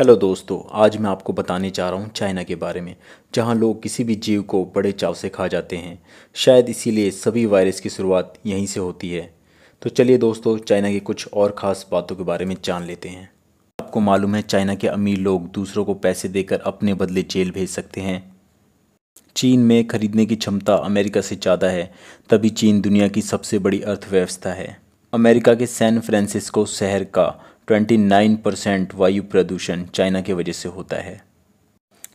hello दोस्तों आज मैं आपको बताने जा रहा हूँ चाइना के बारे में जहाँ लोग किसी भी जीव को बड़े चाव से खा जाते हैं शायद इसीलिए सभी वायरस की शुरुआत यहीं से होती है तो चलिए दोस्तों चाइना की कुछ और ख़ास बातों के बारे में जान लेते हैं आपको मालूम है चाइना के अमीर लोग दूसरों को पैसे देकर अपने बदले जेल भेज सकते हैं चीन में खरीदने की क्षमता अमेरिका से ज़्यादा है तभी चीन दुनिया की सबसे बड़ी अर्थव्यवस्था है अमेरिका के सैन फ्रांसिस्को शहर का 29 परसेंट वायु प्रदूषण चाइना की वजह से होता है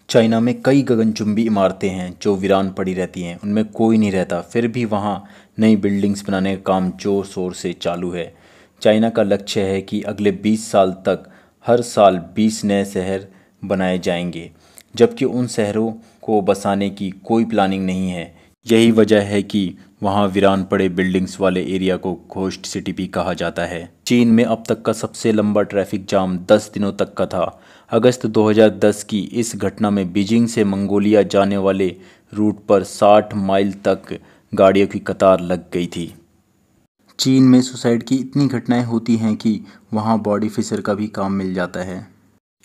चाइना में कई गगनचुंबी इमारतें हैं जो वीरान पड़ी रहती हैं उनमें कोई नहीं रहता फिर भी वहाँ नई बिल्डिंग्स बनाने का काम जोर शोर से चालू है चाइना का लक्ष्य है कि अगले 20 साल तक हर साल 20 नए शहर बनाए जाएंगे जबकि उन शहरों को बसाने की कोई प्लानिंग नहीं है यही वजह है कि वहाँ वीरान पड़े बिल्डिंग्स वाले एरिया को घोष्ट सिटी भी कहा जाता है चीन में अब तक का सबसे लंबा ट्रैफिक जाम 10 दिनों तक का था अगस्त 2010 की इस घटना में बीजिंग से मंगोलिया जाने वाले रूट पर 60 माइल तक गाड़ियों की कतार लग गई थी चीन में सुसाइड की इतनी घटनाएं होती हैं कि वहाँ बॉडी फिसर का भी काम मिल जाता है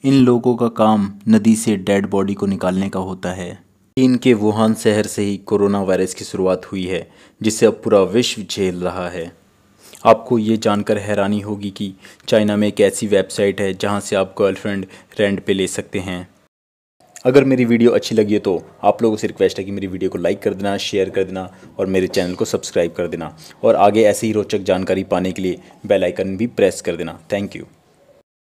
इन लोगों का काम नदी से डेड बॉडी को निकालने का होता है चीन के वुहान शहर से ही कोरोना वायरस की शुरुआत हुई है जिसे अब पूरा विश्व झेल रहा है आपको ये जानकर हैरानी होगी कि चाइना में एक ऐसी वेबसाइट है जहाँ से आप गर्लफ्रेंड रेंट पे ले सकते हैं अगर मेरी वीडियो अच्छी लगी है तो आप लोगों से रिक्वेस्ट है कि मेरी वीडियो को लाइक कर देना शेयर कर देना और मेरे चैनल को सब्सक्राइब कर देना और आगे ऐसे ही रोचक जानकारी पाने के लिए बेल आइकन भी प्रेस कर देना थैंक यू